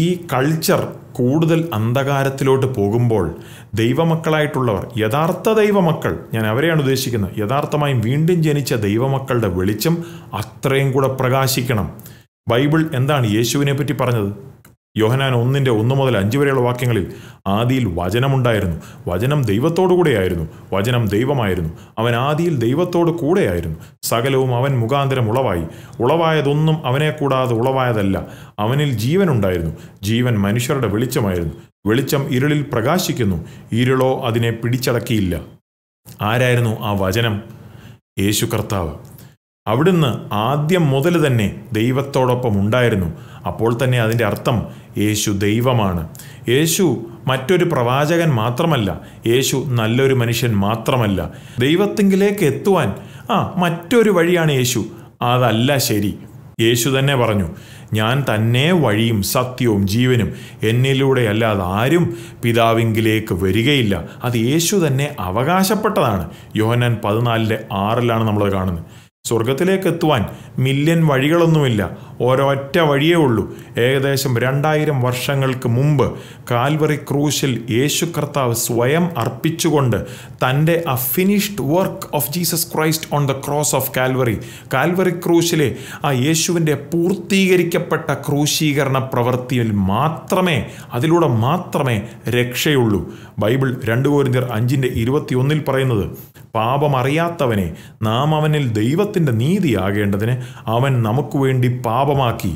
ഈ കൾച്ചർ കൂടുതൽ അന്ധകാരത്തിലോട്ട് പോകുമ്പോൾ ദൈവമക്കളായിട്ടുള്ളവർ യഥാർത്ഥ ദൈവമക്കൾ ഞാൻ അവരെയാണ് ഉദ്ദേശിക്കുന്നത് യഥാർത്ഥമായും വീണ്ടും ജനിച്ച ദൈവമക്കളുടെ വെളിച്ചം അത്രയും കൂടെ പ്രകാശിക്കണം ബൈബിൾ എന്താണ് യേശുവിനെ പറ്റി പറഞ്ഞത് യോഹനാൻ ഒന്നിൻ്റെ ഒന്ന് മുതൽ അഞ്ച് വരെയുള്ള വാക്യങ്ങളിൽ ആദിയിൽ വചനമുണ്ടായിരുന്നു വചനം ദൈവത്തോടു കൂടെയായിരുന്നു വചനം ദൈവമായിരുന്നു അവൻ ആദിയിൽ ദൈവത്തോട് കൂടെയായിരുന്നു സകലവും അവൻ മുഖാന്തരം ഉളവായി ഉളവായതൊന്നും അവനെ കൂടാതെ ഉളവായതല്ല അവനിൽ ജീവനുണ്ടായിരുന്നു ജീവൻ മനുഷ്യരുടെ വെളിച്ചമായിരുന്നു വെളിച്ചം ഇരുളിൽ പ്രകാശിക്കുന്നു ഇരുളോ അതിനെ പിടിച്ചടക്കിയില്ല ആരായിരുന്നു ആ വചനം യേശു കർത്താവ് അവിടുന്ന് ആദ്യം മുതൽ തന്നെ ദൈവത്തോടൊപ്പം ഉണ്ടായിരുന്നു അപ്പോൾ തന്നെ അതിൻ്റെ അർത്ഥം യേശു ദൈവമാണ് യേശു മറ്റൊരു പ്രവാചകൻ മാത്രമല്ല യേശു നല്ലൊരു മനുഷ്യൻ മാത്രമല്ല ദൈവത്തെങ്കിലേക്ക് എത്തുവാൻ ആ മറ്റൊരു വഴിയാണ് യേശു അതല്ല ശരി യേശു തന്നെ പറഞ്ഞു ഞാൻ തന്നെ വഴിയും സത്യവും ജീവനും എന്നിലൂടെ അല്ലാതെ ആരും പിതാവിങ്കിലേക്ക് വരികയില്ല അത് യേശു തന്നെ അവകാശപ്പെട്ടതാണ് യോഹനൻ പതിനാലിൻ്റെ ആറിലാണ് നമ്മൾ കാണുന്നത് സ്വർഗത്തിലേക്ക് എത്തുവാൻ മില്യൻ വഴികളൊന്നുമില്ല ഒരൊറ്റ വഴിയേ ഉള്ളൂ ഏകദേശം രണ്ടായിരം വർഷങ്ങൾക്ക് മുമ്പ് കാൽവറി ക്രൂശിൽ യേശു കർത്താവ് സ്വയം അർപ്പിച്ചുകൊണ്ട് തൻ്റെ a finished work of Jesus Christ on the cross of Calvary Calvary ക്രൂശിലെ ആ യേശുവിൻ്റെ പൂർത്തീകരിക്കപ്പെട്ട ക്രൂശീകരണ പ്രവൃത്തിയിൽ മാത്രമേ അതിലൂടെ മാത്രമേ രക്ഷയുള്ളൂ ബൈബിൾ രണ്ടു കോരിന്തിയർ അഞ്ചിൻ്റെ ഇരുപത്തിയൊന്നിൽ പറയുന്നത് പാപമറിയാത്തവനെ നാം അവനിൽ ദൈവത്തിൻ്റെ നീതിയാകേണ്ടതിന് അവൻ നമുക്ക് വേണ്ടി പാപമാക്കി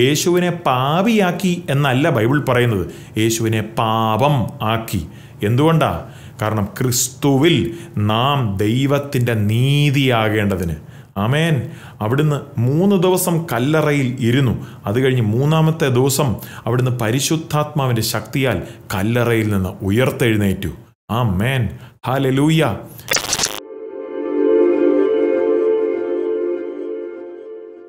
യേശുവിനെ പാപിയാക്കി എന്നല്ല ബൈബിൾ പറയുന്നത് യേശുവിനെ പാപം ആക്കി എന്തുകൊണ്ടാ കാരണം ക്രിസ്തുവിൽ നാം ദൈവത്തിൻ്റെ നീതിയാകേണ്ടതിന് അമേൻ അവിടുന്ന് മൂന്ന് ദിവസം കല്ലറയിൽ ഇരുന്നു അത് കഴിഞ്ഞ് മൂന്നാമത്തെ ദിവസം അവിടുന്ന് പരിശുദ്ധാത്മാവിൻ്റെ ശക്തിയാൽ കല്ലറയിൽ നിന്ന് ഉയർത്തെഴുന്നേറ്റു Amen. Hallelujah.